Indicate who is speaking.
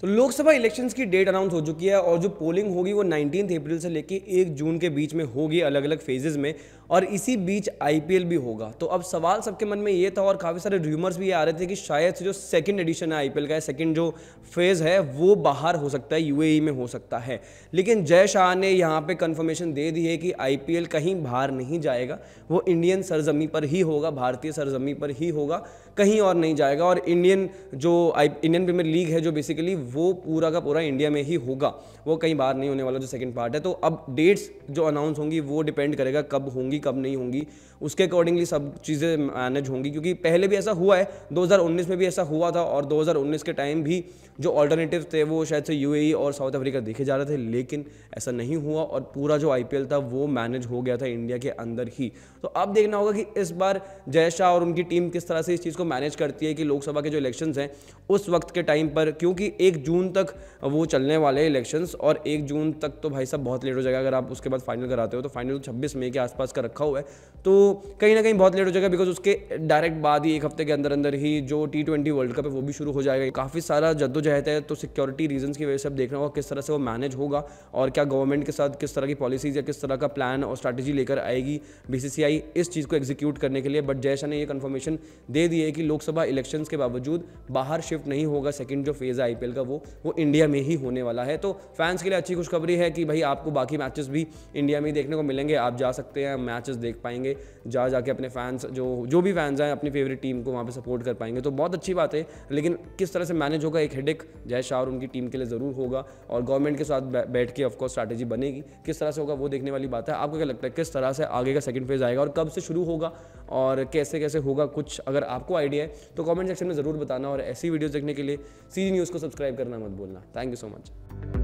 Speaker 1: तो लोकसभा इलेक्शंस की date announce हो चुकी है और जो पोलिंग होगी वो 19 अप्रैल से लेकर 1 जून के बीच में होगी अलग अलग फेजेस में और इसी बीच आईपीएल भी होगा तो अब सवाल सबके मन में ये था और काफ़ी सारे र्यूमर्स भी आ रहे थे कि शायद जो सेकंड एडिशन है आईपीएल का सेकंड जो फेज़ है वो बाहर हो सकता है यूएई e में हो सकता है लेकिन जय शाह ने यहाँ पे कंफर्मेशन दे दी है कि आईपीएल कहीं बाहर नहीं जाएगा वो इंडियन सरजमी पर ही होगा भारतीय सरजमी पर ही होगा कहीं और नहीं जाएगा और इंडियन जो इंडियन प्रीमियर लीग है जो बेसिकली वो पूरा का पूरा इंडिया में ही होगा वो कहीं बाहर नहीं होने वाला जो सेकेंड पार्ट है तो अब डेट्स जो अनाउंस होंगी वो डिपेंड करेगा कब होंगी होंगी कब नहीं होंगी उसके अकॉर्डिंगली सब चीज़ें मैनेज होंगी क्योंकि पहले भी ऐसा हुआ है 2019 में भी ऐसा हुआ था और 2019 के टाइम भी जो ऑल्टरनेटिव थे वो शायद से यू e और साउथ अफ्रीका देखे जा रहे थे लेकिन ऐसा नहीं हुआ और पूरा जो आई था वो मैनेज हो गया था इंडिया के अंदर ही तो अब देखना होगा कि इस बार जय शाह और उनकी टीम किस तरह से इस चीज़ को मैनेज करती है कि लोकसभा के जो इलेक्शन हैं उस वक्त के टाइम पर क्योंकि एक जून तक वो चलने वाले इलेक्शंस और एक जून तक तो भाई साहब बहुत लेट हो जाएगा अगर आप उसके बाद फाइनल कराते हो तो फाइनल छब्बीस मई के आसपास कर रखा हुआ है तो कहीं ना कहीं बहुत लेट हो जाएगा बिकॉज उसके डायरेक्ट बाद ही एक हफ्ते के अंदर अंदर ही जो टी ट्वेंटी वर्ल्ड कप है वो भी शुरू हो जाएगा काफ़ी सारा जद्दोजहद है तो सिक्योरिटी रीजंस की वजह से अब देखना होगा किस तरह से वो मैनेज होगा और क्या गवर्नमेंट के साथ किस तरह की पॉलिसीज या किस तरह का प्लान और स्ट्रैटेजी लेकर आएगी बी इस चीज़ को एग्जीक्यूट करने के लिए बट जय ने यह कन्फर्मेशन दे दी है कि लोकसभा इलेक्शन के बावजूद बाहर शिफ्ट नहीं होगा सेकेंड जो फेज़ है आई का वो वो इंडिया में ही होने वाला है तो फैंस के लिए अच्छी खुशखबरी है कि भाई आपको बाकी मैचेस भी इंडिया में ही देखने को मिलेंगे आप जा सकते हैं मैच मैचेस देख पाएंगे जा जाके अपने फैंस जो जो भी फैंस हैं अपनी फेवरेट टीम को वहाँ पे सपोर्ट कर पाएंगे तो बहुत अच्छी बात है लेकिन किस तरह से मैनेज होगा एक हेडेक जय शाह और उनकी टीम के लिए ज़रूर होगा और गवर्नमेंट के साथ बैठ के ऑफकोर्स स्ट्रैटेजी बनेगी किस तरह से होगा वो देखने वाली बात है आपको क्या लगता है किस तरह से आगे का सेकेंड फेज़ आएगा और कब से शुरू होगा और कैसे कैसे होगा कुछ अगर आपको आइडिया है तो कॉमेंट सेक्शन में ज़रूर बताना और ऐसी वीडियोज़ देखने के लिए सी न्यूज़ को सब्सक्राइब करना मत बोलना थैंक यू सो मच